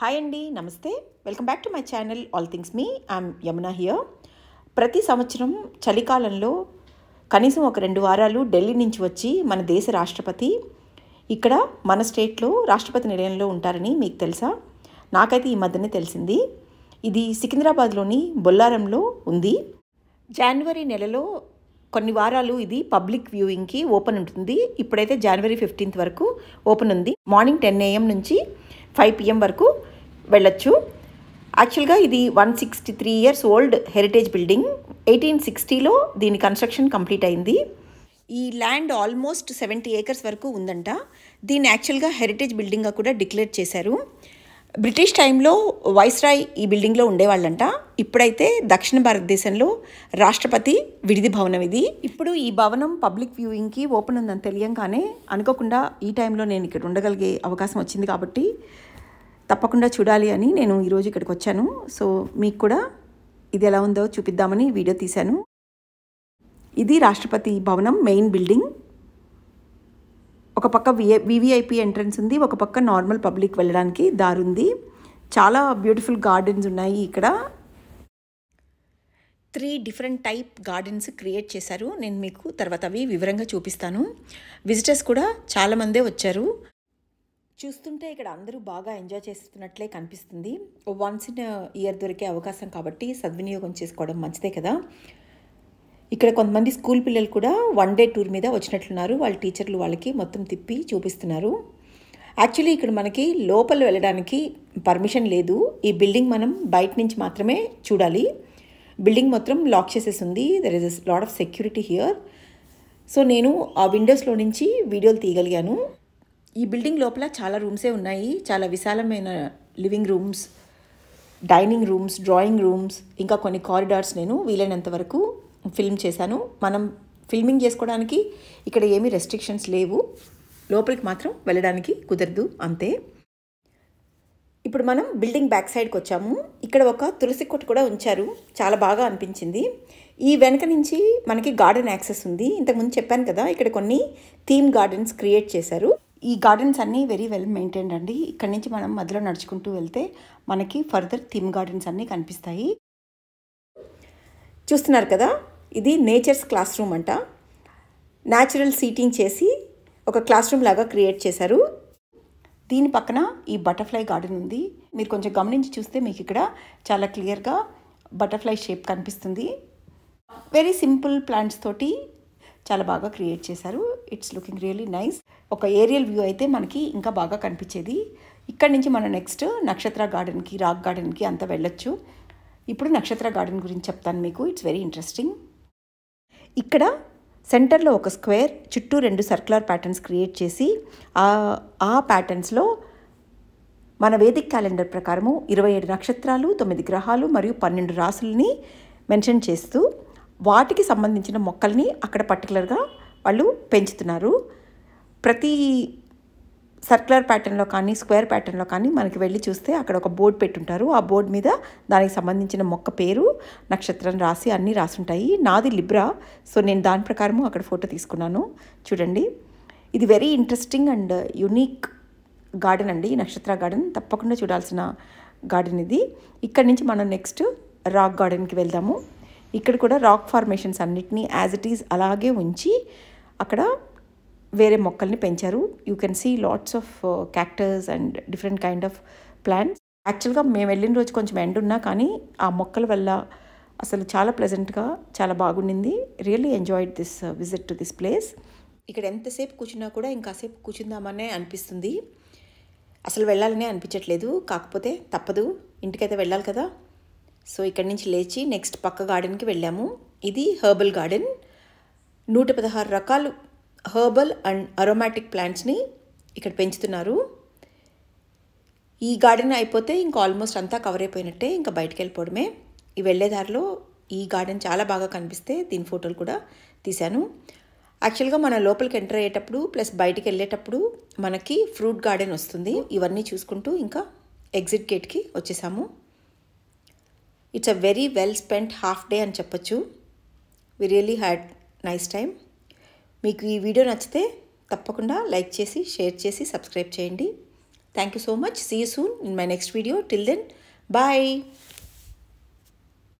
hi అండి నమస్తే welcome back to my channel all things మీ ఐమ్ యమునా హియర్ ప్రతి సంవత్సరం చలికాలంలో కనీసం ఒక రెండు వారాలు ఢిల్లీ నుంచి వచ్చి మన దేశ రాష్ట్రపతి ఇక్కడ మన స్టేట్లో రాష్ట్రపతి నిలయంలో ఉంటారని మీకు తెలుసా నాకైతే ఈ మధ్యనే తెలిసింది ఇది సికింద్రాబాద్లోని బొల్లారంలో ఉంది జనవరి నెలలో కొన్ని వారాలు ఇది పబ్లిక్ వ్యూయింగ్కి ఓపెన్ ఉంటుంది ఇప్పుడైతే జనవరి ఫిఫ్టీన్త్ వరకు ఓపెన్ ఉంది మార్నింగ్ టెన్ ఏఎం నుంచి ఫైవ్ పిఎం వరకు వెళ్ళొచ్చు యాక్చువల్గా ఇది one sixty three years old heritage building eighteen సిక్స్టీలో దీని కన్స్ట్రక్షన్ కంప్లీట్ అయింది ఈ ల్యాండ్ ఆల్మోస్ట్ సెవెంటీ ఏకర్స్ వరకు ఉందంట దీన్ని యాక్చువల్గా హెరిటేజ్ బిల్డింగ్గా కూడా డిక్లేర్ చేశారు బ్రిటిష్ టైంలో వైస్రాయ్ ఈ బిల్డింగ్లో ఉండేవాళ్ళంట ఇప్పుడైతే దక్షిణ భారతదేశంలో రాష్ట్రపతి విడిది భవనం ఇది ఇప్పుడు ఈ భవనం పబ్లిక్ వ్యూయింగ్కి ఓపెన్ ఉందని తెలియంగానే అనుకోకుండా ఈ టైంలో నేను ఇక్కడ ఉండగలిగే అవకాశం వచ్చింది కాబట్టి తప్పకుండా చూడాలి అని నేను ఈరోజు ఇక్కడికి వచ్చాను సో మీకు కూడా ఇది ఎలా ఉందో చూపిద్దామని వీడియో తీశాను ఇది రాష్ట్రపతి భవనం మెయిన్ బిల్డింగ్ ఒక పక్క విఏ వివిఐపి ఎంట్రన్స్ ఉంది ఒక పక్క నార్మల్ పబ్లిక్ వెళ్ళడానికి దారి ఉంది చాలా బ్యూటిఫుల్ గార్డెన్స్ ఉన్నాయి ఇక్కడ three different type gardens create చేశారు నేను మీకు తర్వాత అవి వివరంగా చూపిస్తాను విజిటర్స్ కూడా చాలామందే వచ్చారు చూస్తుంటే ఇక్కడ అందరూ బాగా ఎంజాయ్ చేస్తున్నట్లే కనిపిస్తుంది వన్స్ ఇన్ ఇయర్ దొరికే అవకాశం కాబట్టి సద్వినియోగం చేసుకోవడం మంచిదే కదా ఇక్కడ కొంతమంది స్కూల్ పిల్లలు కూడా వన్ డే టూర్ మీద వచ్చినట్లున్నారు వాళ్ళ టీచర్లు వాళ్ళకి మొత్తం తిప్పి చూపిస్తున్నారు యాక్చువల్లీ ఇక్కడ మనకి లోపల వెళ్ళడానికి పర్మిషన్ లేదు ఈ బిల్డింగ్ మనం బయట నుంచి మాత్రమే చూడాలి బిల్డింగ్ మొత్తం లాక్ చేసేసి ఉంది there is lot of security here so నేను ఆ విండోస్లో నుంచి వీడియోలు తీయగలిగాను ఈ బిల్డింగ్ లోపల చాలా రూమ్సే ఉన్నాయి చాలా విశాలమైన living rooms dining rooms drawing rooms ఇంకా కొన్ని కారిడార్స్ నేను వీలైనంత వరకు ఫిల్మ్ చేశాను మనం ఫిల్మింగ్ చేసుకోవడానికి ఇక్కడ ఏమీ రెస్ట్రిక్షన్స్ లేవు లోపలికి మాత్రం వెళ్ళడానికి కుదరదు అంతే ఇప్పుడు మనం బిల్డింగ్ బ్యాక్ సైడ్కి వచ్చాము ఇక్కడ ఒక తులసి కొట్టు కూడా ఉంచారు చాలా బాగా అనిపించింది ఈ వెనక నుంచి మనకి గార్డెన్ యాక్సెస్ ఉంది ఇంతకుముందు చెప్పాను కదా ఇక్కడ కొన్ని థీమ్ గార్డెన్స్ క్రియేట్ చేశారు ఈ గార్డెన్స్ అన్నీ వెరీ వెల్ మెయింటైన్డ్ అండి ఇక్కడ నుంచి మనం మధ్యలో నడుచుకుంటూ వెళ్తే మనకి ఫర్దర్ థీమ్ గార్డెన్స్ అన్నీ కనిపిస్తాయి చూస్తున్నారు కదా ఇది నేచర్స్ క్లాస్ రూమ్ అంట న్యాచురల్ సీటింగ్ చేసి ఒక క్లాస్ రూమ్ లాగా క్రియేట్ చేశారు దీని పక్కన ఈ బటర్ఫ్లై గార్డెన్ ఉంది మీరు కొంచెం గమనించి చూస్తే మీకు ఇక్కడ చాలా క్లియర్గా బటర్ఫ్లై షేప్ కనిపిస్తుంది వెరీ సింపుల్ ప్లాంట్స్ తోటి చాలా బాగా క్రియేట్ చేశారు ఇట్స్ లుకింగ్ రియలీ నైస్ ఒక ఏరియల్ వ్యూ అయితే మనకి ఇంకా బాగా కనిపించేది ఇక్కడ నుంచి మనం నెక్స్ట్ నక్షత్ర గార్డెన్కి రాక్ గార్డెన్కి అంత వెళ్ళొచ్చు ఇప్పుడు నక్షత్ర గార్డెన్ గురించి చెప్తాను మీకు ఇట్స్ వెరీ ఇంట్రెస్టింగ్ ఇక్కడ సెంటర్లో ఒక స్క్వేర్ చుట్టూ రెండు సర్క్యులర్ ప్యాటర్న్స్ క్రియేట్ చేసి ఆ ప్యాటర్న్స్లో మన వేదిక్ క్యాలెండర్ ప్రకారము ఇరవై ఏడు నక్షత్రాలు తొమ్మిది గ్రహాలు మరియు పన్నెండు రాసుల్ని మెన్షన్ చేస్తూ వాటికి సంబంధించిన మొక్కల్ని అక్కడ పర్టికులర్గా వాళ్ళు పెంచుతున్నారు ప్రతి సర్క్యులర్ ప్యాటర్న్లో కానీ స్క్వేర్ ప్యాటర్న్లో కానీ మనకి వెళ్ళి చూస్తే అక్కడ ఒక బోర్డు పెట్టుంటారు ఆ బోర్డు మీద దానికి సంబంధించిన మొక్క పేరు నక్షత్రం రాసి అన్నీ రాసుంటాయి నాది లిబ్రా సో నేను దాని ప్రకారము అక్కడ ఫోటో తీసుకున్నాను చూడండి ఇది very interesting and unique garden అండి నక్షత్ర గార్డెన్ తప్పకుండా చూడాల్సిన గార్డెన్ ఇది ఇక్కడ నుంచి మనం నెక్స్ట్ రాక్ గార్డెన్కి వెళ్దాము ఇక్కడ కూడా రాక్ ఫార్మేషన్స్ అన్నిటినీ యాజ్ ఇట్ ఈజ్ అలాగే ఉంచి అక్కడ వేరే మొక్కల్ని పెంచారు you can see lots of cactus and different kind of plants యాక్చువల్గా మేము వెళ్ళిన రోజు కొంచెం ఎండ్ ఉన్నా కానీ ఆ మొక్కల వల్ల అసలు చాలా ప్లెజెంట్గా చాలా బాగుండింది really enjoyed this visit to this place ఇక్కడ ఎంతసేపు కూర్చున్నా కూడా ఇంకాసేపు కూర్చుందామనే అనిపిస్తుంది అసలు వెళ్ళాలనే అనిపించట్లేదు కాకపోతే తప్పదు ఇంటికైతే వెళ్ళాలి కదా సో ఇక్కడి నుంచి లేచి నెక్స్ట్ పక్క గార్డెన్కి వెళ్ళాము ఇది హెర్బల్ గార్డెన్ నూట పదహారు రకాలు హర్బల్ అండ్ అరోమాటిక్ ప్లాంట్స్ని ఇక్కడ పెంచుతున్నారు ఈ గార్డెన్ అయిపోతే ఇంకా ఆల్మోస్ట్ అంతా కవర్ అయిపోయినట్టే ఇంకా బయటికి వెళ్ళిపోవడమే ఈ వెళ్ళేదారిలో ఈ గార్డెన్ చాలా బాగా కనిపిస్తే దీని ఫోటోలు కూడా తీశాను యాక్చువల్గా మన లోపలికి ఎంటర్ అయ్యేటప్పుడు ప్లస్ బయటికి వెళ్ళేటప్పుడు మనకి ఫ్రూట్ గార్డెన్ వస్తుంది ఇవన్నీ చూసుకుంటూ ఇంకా ఎగ్జిట్ గేట్కి వచ్చేసాము it's a very well spent half day అని చెప్పొచ్చు we really had nice time మీకు ఈ వీడియో నచ్చితే తప్పకుండా లైక్ చేసి షేర్ చేసి సబ్స్క్రైబ్ చేయండి thank you so much see soon in my next video till then bye